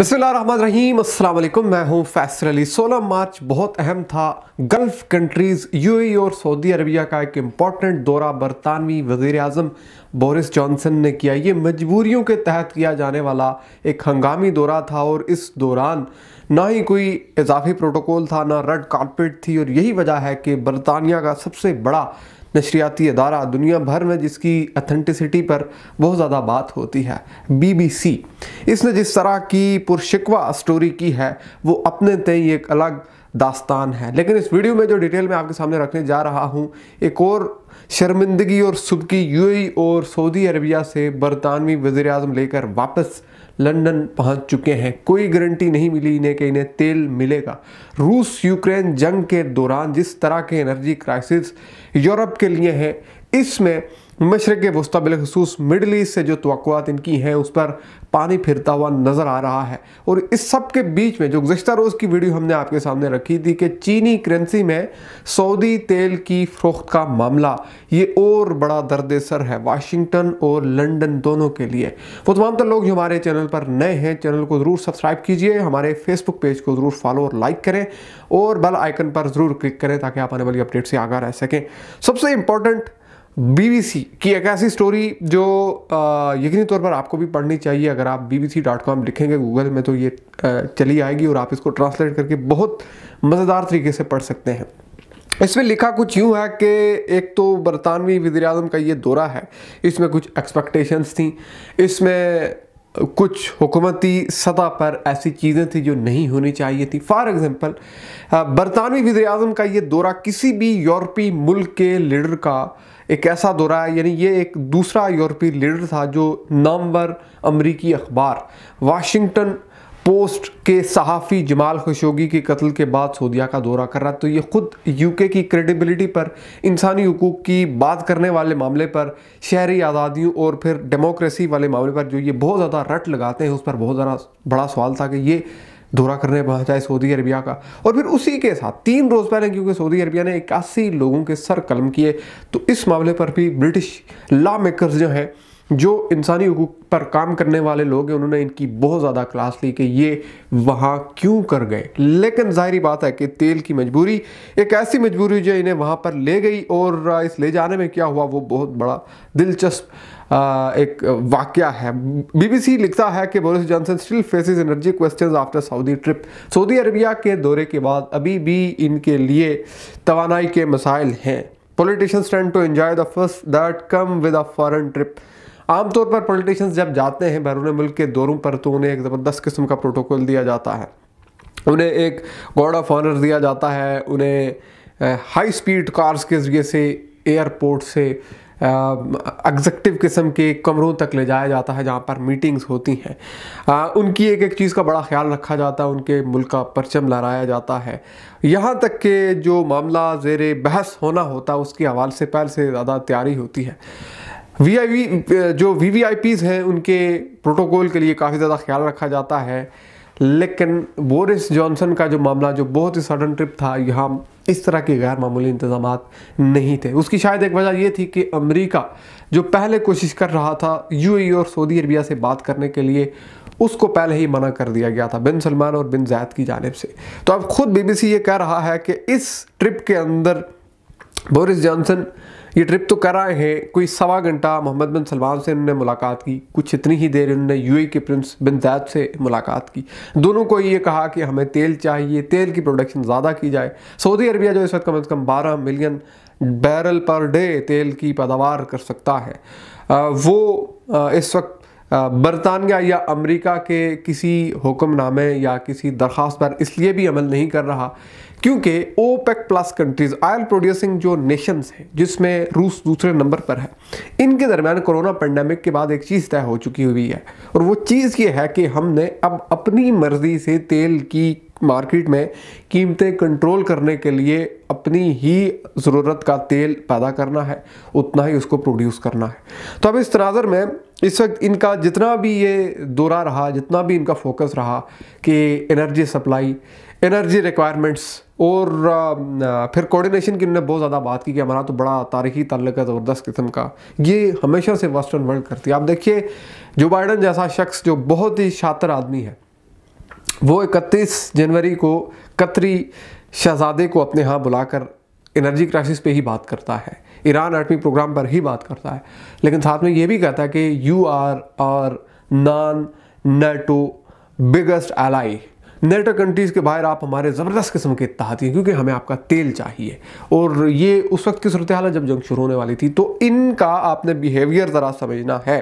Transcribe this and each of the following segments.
अस्सलाम वालेकुम मैं हूं फैसल अली 16 मार्च बहुत अहम था गल्फ़ कंट्रीज़ यूएई और सऊदी अरबिया का एक इम्पॉर्टेंट दौरा बरतानवी वज़ी अजम बोरिस जॉनसन ने किया ये मजबूरियों के तहत किया जाने वाला एक हंगामी दौरा था और इस दौरान ना ही कोई इजाफी प्रोटोकॉल था ना रेड कारपेट थी और यही वजह है कि बरतानिया का सबसे बड़ा नशरियाती अदारा दुनिया भर में जिसकी अथेंटिसिटी पर बहुत ज़्यादा बात होती है बीबीसी इसने जिस तरह की पुरशिकवा स्टोरी की है वो अपने तय एक अलग दास्तान है लेकिन इस वीडियो में जो डिटेल मैं आपके सामने रखने जा रहा हूँ एक और शर्मिंदगी और सुबकी यूएई और सऊदी अरबिया से बरतानवी वज़ी लेकर वापस लंदन पहुंच चुके हैं कोई गारंटी नहीं मिली इन्हें कि इन्हें तेल मिलेगा रूस यूक्रेन जंग के दौरान जिस तरह के एनर्जी क्राइसिस यूरोप के लिए है इसमें मशरक़ वस्ती बिलखसूस मिडल ईस्ट से जो तो इनकी हैं उस पर पानी फिरता हुआ नज़र आ रहा है और इस सब के बीच में जो गुजशत रोज़ की वीडियो हमने आपके सामने रखी थी कि चीनी करेंसी में सऊदी तेल की फ़रोख्त का मामला ये और बड़ा दर्द सर है वाशिंगटन और लंदन दोनों के लिए वो तमाम तर लोग जो हमारे चैनल पर नए हैं चैनल को ज़रूर सब्सक्राइब कीजिए हमारे फेसबुक पेज को ज़रूर फॉलो और लाइक करें और बेल आइकन पर ज़रूर क्लिक करें ताकि आप आने वाली अपडेट से आगा रह सकें सबसे इंपॉर्टेंट बीबीसी की एक ऐसी स्टोरी जो यकीनी तौर पर आपको भी पढ़नी चाहिए अगर आप बीबीसी डॉट कॉम लिखेंगे गूगल में तो ये चली आएगी और आप इसको ट्रांसलेट करके बहुत मज़ेदार तरीके से पढ़ सकते हैं इसमें लिखा कुछ यूँ है कि एक तो बरतानवी वजी अजम का ये दौरा है इसमें कुछ एक्सपेक्टेशंस थी इसमें कुछ हुकूमती सतह पर ऐसी चीज़ें थी जो नहीं होनी चाहिए थी फॉर एग्ज़ाम्पल बरतानवी वजी अजम का ये दौरा किसी भी यूरोपी मुल्क के लीडर का एक ऐसा दौरा है यानी ये एक दूसरा यूरोपीय लीडर था जो नामवर अमरीकी अखबार वाशिंगटन पोस्ट के सहाफ़ी जमाल खशोगी के कत्ल के बाद सऊदिया का दौरा कर रहा है तो ये ख़ुद यूके की क्रेडिबिलिटी पर इंसानी हकूक़ की बात करने वाले मामले पर शहरी आज़ादियों और फिर डेमोक्रेसी वाले मामले पर जो ये बहुत ज़्यादा रट लगाते हैं उस पर बहुत ज़्यादा बड़ा सवाल था कि ये दौरा करने पहुंचा है सऊदी अरबिया का और फिर उसी के साथ तीन रोज़ पहले क्योंकि सऊदी अरबिया ने इक्यासी लोगों के सर कलम किए तो इस मामले पर भी ब्रिटिश लॉ मेकर्स जो हैं जो इंसानी हकूक पर काम करने वाले लोग हैं उन्होंने इनकी बहुत ज़्यादा क्लास ली कि ये वहाँ क्यों कर गए लेकिन ज़ाहरी बात है कि तेल की मजबूरी एक ऐसी मजबूरी जो इन्हें वहाँ पर ले गई और इस ले जाने में क्या हुआ वो बहुत बड़ा दिलचस्प एक वाक्य है बीबीसी लिखता है कि Boris Johnson still faces energy questions after Saudi trip Saudi Arabia के दौरे के बाद अभी भी इनके लिए तोानाई के मसाइल हैं politicians tend to enjoy the first that come with a foreign trip आमतौर पर पॉलिटिशियंस जब जाते हैं बैरून मुल्क के दौरों पर तो उन्हें एक ज़बरदस्त किस्म का प्रोटोकॉल दिया जाता है उन्हें एक गार्ड ऑफ ऑनर दिया जाता है उन्हें हाई स्पीड कार्स के ज़रिए से एयरपोर्ट से एग्जेक्टिव किस्म के कमरों तक ले जाया जाता है जहाँ पर मीटिंग्स होती हैं उनकी एक एक चीज़ का बड़ा ख्याल रखा जाता है उनके मुल्क का परचम लहराया जाता है यहाँ तक के जो मामला जेर बहस होना होता है उसके हवाले से पहले से ज़्यादा तैयारी होती है वी आई वी जो वी वी आई पीज़ हैं उनके प्रोटोकॉल के लिए काफ़ी ज़्यादा ख्याल रखा जाता है लेकिन बोरिस जॉनसन का जो मामला जो बहुत ही सडन ट्रिप था यहाँ इस तरह के गैर मामूली इंतजाम नहीं थे उसकी शायद एक वजह यह थी कि अमेरिका जो पहले कोशिश कर रहा था यूएई और सऊदी अरबिया से बात करने के लिए उसको पहले ही मना कर दिया गया था बिन सलमान और बिन जैद की जानब से तो अब खुद बीबीसी ये कह रहा है कि इस ट्रिप के अंदर बोरिस जॉनसन ये ट्रिप तो कर आए हैं कोई सवा घंटा मोहम्मद बिन सलमान से उन्होंने मुलाकात की कुछ इतनी ही देर उन्होंने यूएई के प्रिंस बिन जैद से मुलाकात की दोनों को ये कहा कि हमें तेल चाहिए तेल की प्रोडक्शन ज़्यादा की जाए सऊदी अरबिया जो इस वक्त कम अज़ कम बारह मिलियन बैरल पर डे तेल की पैदावार कर सकता है वो इस वक्त बरतानिया या अमेरिका के किसी हुक्मनामे या किसी दरख्वास्त पर इसलिए भी अमल नहीं कर रहा क्योंकि OPEC plus countries oil producing जो नेशंस हैं जिसमें रूस दूसरे नंबर पर है इनके दरमियान कोरोना पेंडेमिक के बाद एक चीज़ तय हो चुकी हुई है और वो चीज़ ये है कि हमने अब अपनी मर्ज़ी से तेल की मार्केट में कीमतें कंट्रोल करने के लिए अपनी ही ज़रूरत का तेल पैदा करना है उतना ही उसको प्रोड्यूस करना है तो अब इस तनाजर में इस वक्त इनका जितना भी ये दौरा रहा जितना भी इनका फोकस रहा कि एनर्जी सप्लाई एनर्जी रिक्वायरमेंट्स और फिर कोऑर्डिनेशन की उन्होंने बहुत ज़्यादा बात की कि हमारा तो बड़ा तारीखी तल्लक है ज़बरदस्त किस्म का ये हमेशा से वेस्टर्न वर्ल्ड करती है आप देखिए जो बाइडन जैसा शख्स जो बहुत ही शातर आदमी है वो इकतीस जनवरी को कतरी शहजादे को अपने यहाँ बुलाकर एनर्जी क्राइसिस पे ही बात करता है ईरान एटमी प्रोग्राम पर ही बात करता है लेकिन साथ में ये भी कहता है कि you are are non NATO biggest ally NATO countries के बाहर आप हमारे ज़बरदस्त किस्म के इतहाती हैं क्योंकि हमें आपका तेल चाहिए और ये उस वक्त की सूरत हाल है जब जंग शुरू होने वाली थी तो इनका आपने बिहेवियर ज़रा समझना है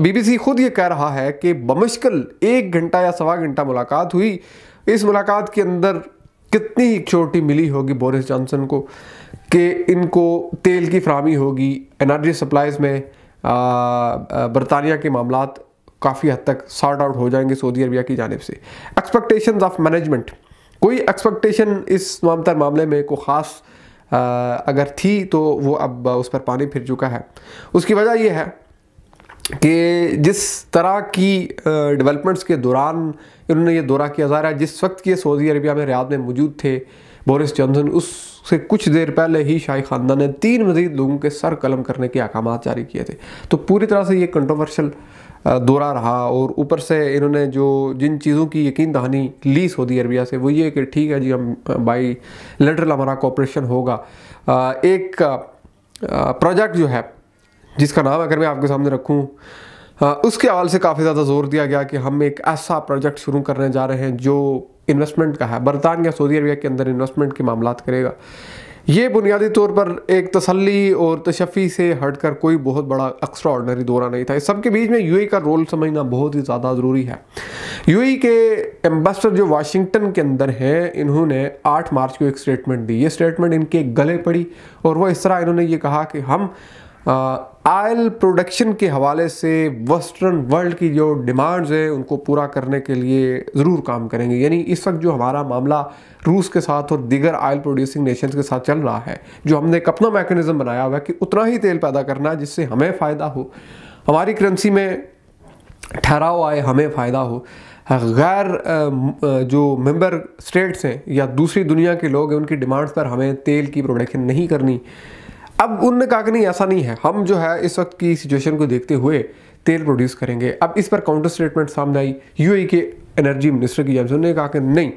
बीबीसी खुद ये कह रहा है कि बमशकल एक घंटा या सवा घंटा मुलाकात हुई इस मुलाकात के अंदर कितनी ही मिली होगी बोरिस जॉनसन को कि इनको तेल की फ्राहमी होगी एनर्जी सप्लाईज़ में बरतानिया के मामला काफ़ी हद तक सॉर्ट आउट हो जाएंगे सऊदी अरबिया की जानब से एक्सपेक्टेशंस ऑफ मैनेजमेंट कोई एक्सपेक्टेशन इस मामतर मामले में को ख़ास अगर थी तो वो अब उस पर पानी फिर चुका है उसकी वजह यह है कि जिस तरह की डेवलपमेंट्स के दौरान इन्होंने ये दौरा किया जा रहा है जिस वक्त ये सऊदी अरबिया में रियाद में मौजूद थे बोरिस जॉनसन उससे कुछ देर पहले ही शाही ख़ानदान ने तीन मजीद लोगों के सर कलम करने के अहकाम जारी किए थे तो पूरी तरह से ये कंट्रोवर्शल दौरा रहा और ऊपर से इन्होंने जो जिन चीज़ों की यकीन दहानी ली सऊदी अरबिया से वो ये कि ठीक है जी हम बाई लेटरल हमारा कॉपरेशन होगा एक प्रोजेक्ट जो है जिसका नाम अगर मैं आपके सामने रखूँ उसके हवाले से काफ़ी ज़्यादा जोर दिया गया कि हम एक ऐसा प्रोजेक्ट शुरू करने जा रहे हैं जो इन्वेस्टमेंट का है बरतान या सऊदी अरबिया के अंदर इन्वेस्टमेंट के मामला करेगा ये बुनियादी तौर पर एक तसली और तशफ़ी से हट कर कोई बहुत बड़ा एक्स्ट्रा ऑर्डनरी दौरा नहीं था इस सब के बीच में यूएई का रोल समझना बहुत ही ज़्यादा ज़रूरी है यूएई के एम्बेसडर जो वाशिंगटन के अंदर हैं इन्होंने 8 मार्च को एक स्टेटमेंट दी ये स्टेटमेंट इनके गले पड़ी और वह इस तरह इन्होंने ये कहा कि हम आयल प्रोडक्शन के हवाले से वेस्टर्न वर्ल्ड की जो डिमांड्स है उनको पूरा करने के लिए ज़रूर काम करेंगे यानी इस वक्त जो हमारा मामला रूस के साथ और दीगर आयल प्रोड्यूसिंग नेशंस के साथ चल रहा है जो हमने एक अपना मैकेनिज़्म बनाया हुआ है कि उतना ही तेल पैदा करना है जिससे हमें फ़ायदा हो हमारी करेंसी में ठहराव आए हमें फ़ायदा हो गैर जो मेंबर स्टेट्स हैं या दूसरी दुनिया के लोग हैं उनकी डिमांड्स पर हमें तेल की प्रोडक्शन नहीं करनी अब उनने कहा कि नहीं ऐसा नहीं है हम जो है इस वक्त की सिचुएशन को देखते हुए तेल प्रोड्यूस करेंगे अब इस पर काउंटर स्टेटमेंट सामने आई यू e के एनर्जी मिनिस्टर की जानसों ने कहा कि नहीं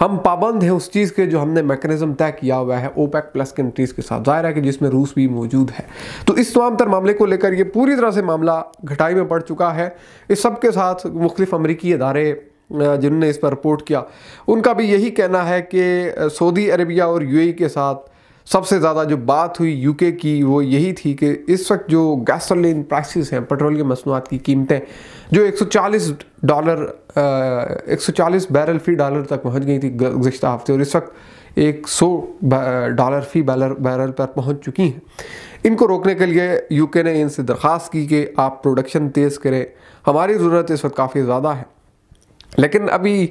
हम पाबंद हैं उस चीज़ के जो हमने मैकेनिज्म तय किया हुआ है ओपैक प्लस कंट्रीज़ के साथ जाहिर है कि जिसमें रूस भी मौजूद है तो इस तमाम तर मामले को लेकर ये पूरी तरह से मामला घटाई में पड़ चुका है इस सब के साथ मुख्तफ अमरीकी इदारे जिन्होंने इस पर रिपोर्ट किया उनका भी यही कहना है कि सऊदी अरबिया और यू e के साथ सबसे ज़्यादा जो बात हुई यूके की वो यही थी कि इस वक्त जो गैसोलिन प्राइसेस हैं पेट्रोल के मसनूआत की कीमतें जो 140 डॉलर एक सौ चालीस बैरल फ़ी डॉलर तक पहुंच गई थी गुजशत हफ्ते और इस वक्त एक सौ डॉलर फ़ी बैरल बैरल पर पहुंच चुकी हैं इनको रोकने के लिए यूके ने इनसे दरख्वास्त की कि आप प्रोडक्शन तेज़ करें हमारी ज़रूरत इस वक्त काफ़ी ज़्यादा है लेकिन अभी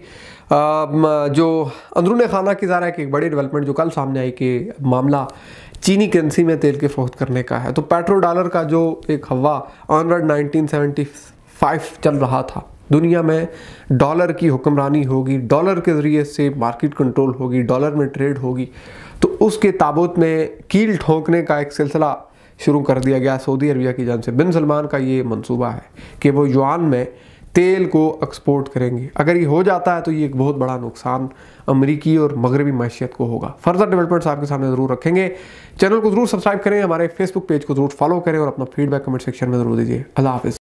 जो अंदरून खाना की है कि एक बड़ी डेवलपमेंट जो कल सामने आई कि मामला चीनी करेंसी में तेल के फोर्थ करने का है तो पेट्रो डॉलर का जो एक हवा ऑनवर्ड 1975 चल रहा था दुनिया में डॉलर की हुक्मरानी होगी डॉलर के ज़रिए से मार्केट कंट्रोल होगी डॉलर में ट्रेड होगी तो उसके ताबूत में कील ठोंकने का एक सिलसिला शुरू कर दिया गया सऊदी अरबिया की जान से बिन सलमान का ये मंसूबा है कि वो युआन में तेल को एक्सपोर्ट करेंगे अगर ये हो जाता है तो ये एक बहुत बड़ा नुकसान अमरीकी और मगरबी मैशियत को होगा फर्दर डेवलपमेंट्स आपके सामने ज़रूर रखेंगे चैनल को ज़रूर सब्सक्राइब करें हमारे फेसबुक पेज को ज़रूर फॉलो करें और अपना फीडबैक कमेंट सेक्शन में ज़रूर दीजिए अल्लाह हाफिज़